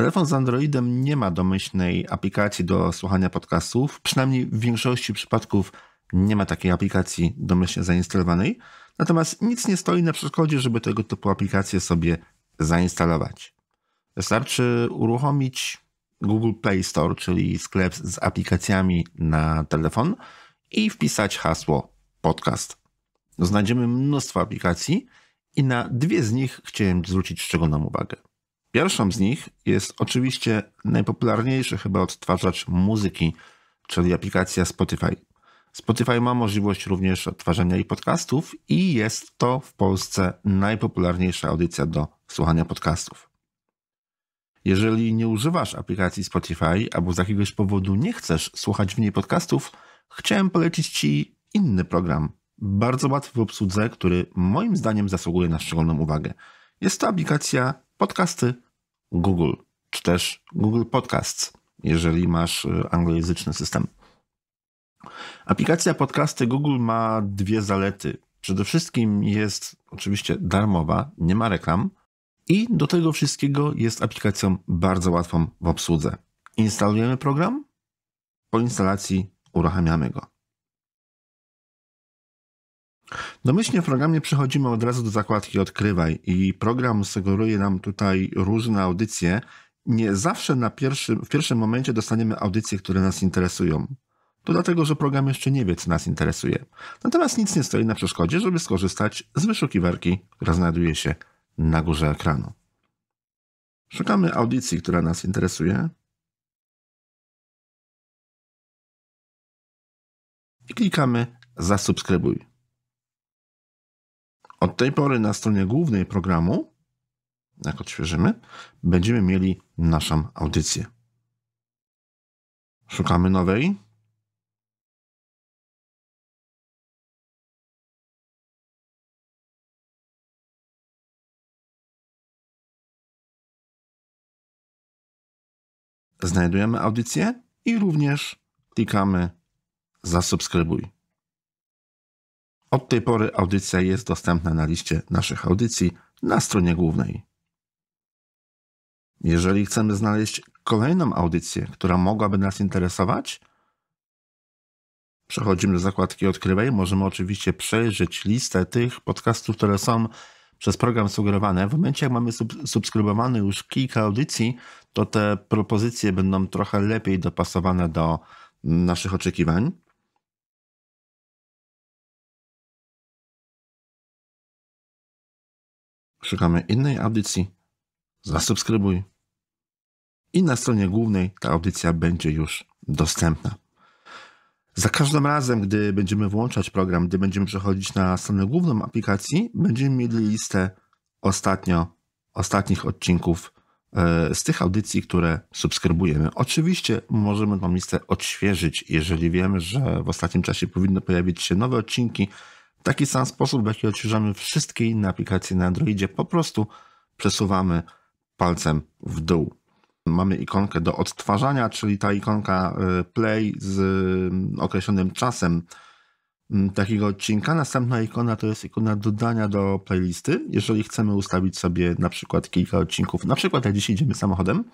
Telefon z Androidem nie ma domyślnej aplikacji do słuchania podcastów. Przynajmniej w większości przypadków nie ma takiej aplikacji domyślnie zainstalowanej. Natomiast nic nie stoi na przeszkodzie, żeby tego typu aplikację sobie zainstalować. Wystarczy uruchomić Google Play Store, czyli sklep z aplikacjami na telefon i wpisać hasło podcast. Znajdziemy mnóstwo aplikacji i na dwie z nich chciałem zwrócić szczególną uwagę. Pierwszą z nich jest oczywiście najpopularniejszy chyba odtwarzacz muzyki, czyli aplikacja Spotify. Spotify ma możliwość również odtwarzania i podcastów i jest to w Polsce najpopularniejsza audycja do słuchania podcastów. Jeżeli nie używasz aplikacji Spotify albo z jakiegoś powodu nie chcesz słuchać w niej podcastów, chciałem polecić Ci inny program, bardzo łatwy w obsłudze, który moim zdaniem zasługuje na szczególną uwagę. Jest to aplikacja podcasty Google, czy też Google Podcasts, jeżeli masz y, anglojęzyczny system. Aplikacja podcasty Google ma dwie zalety. Przede wszystkim jest oczywiście darmowa, nie ma reklam i do tego wszystkiego jest aplikacją bardzo łatwą w obsłudze. Instalujemy program, po instalacji uruchamiamy go. Domyślnie w programie przechodzimy od razu do zakładki Odkrywaj i program sugeruje nam tutaj różne audycje. Nie zawsze na pierwszym, w pierwszym momencie dostaniemy audycje, które nas interesują. To dlatego, że program jeszcze nie wie, co nas interesuje. Natomiast nic nie stoi na przeszkodzie, żeby skorzystać z wyszukiwarki, która znajduje się na górze ekranu. Szukamy audycji, która nas interesuje. I klikamy zasubskrybuj. Od tej pory na stronie głównej programu, jak odświeżymy, będziemy mieli naszą audycję. Szukamy nowej. Znajdujemy audycję i również klikamy zasubskrybuj. Od tej pory audycja jest dostępna na liście naszych audycji na stronie głównej. Jeżeli chcemy znaleźć kolejną audycję, która mogłaby nas interesować, przechodzimy do zakładki Odkrywaj. Możemy oczywiście przejrzeć listę tych podcastów, które są przez program sugerowane. W momencie, jak mamy sub subskrybowane już kilka audycji, to te propozycje będą trochę lepiej dopasowane do naszych oczekiwań. szukamy innej audycji, zasubskrybuj. I na stronie głównej ta audycja będzie już dostępna. Za każdym razem, gdy będziemy włączać program, gdy będziemy przechodzić na stronę główną aplikacji, będziemy mieli listę ostatnio, ostatnich odcinków e, z tych audycji, które subskrybujemy. Oczywiście możemy tą listę odświeżyć, jeżeli wiemy, że w ostatnim czasie powinny pojawić się nowe odcinki, w taki sam sposób, w jaki odświeżamy wszystkie inne aplikacje na Androidzie, po prostu przesuwamy palcem w dół. Mamy ikonkę do odtwarzania, czyli ta ikonka y, play z y, określonym czasem mm, takiego odcinka. Następna ikona to jest ikona dodania do playlisty. Jeżeli chcemy ustawić sobie na przykład kilka odcinków, na przykład jak dzisiaj idziemy samochodem,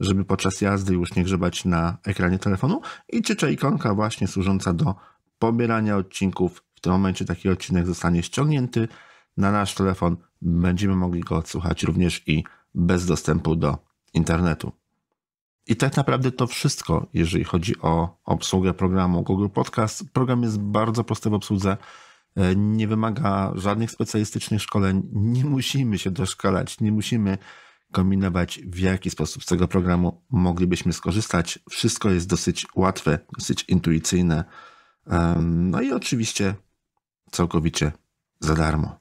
żeby podczas jazdy już nie grzebać na ekranie telefonu i czy ikonka właśnie służąca do pobierania odcinków w tym momencie taki odcinek zostanie ściągnięty na nasz telefon. Będziemy mogli go odsłuchać również i bez dostępu do internetu. I tak naprawdę to wszystko, jeżeli chodzi o obsługę programu Google Podcast. Program jest bardzo prosty w obsłudze, e, nie wymaga żadnych specjalistycznych szkoleń, nie musimy się doszkalać, nie musimy kombinować, w jaki sposób z tego programu moglibyśmy skorzystać. Wszystko jest dosyć łatwe, dosyć intuicyjne. No i oczywiście całkowicie za darmo.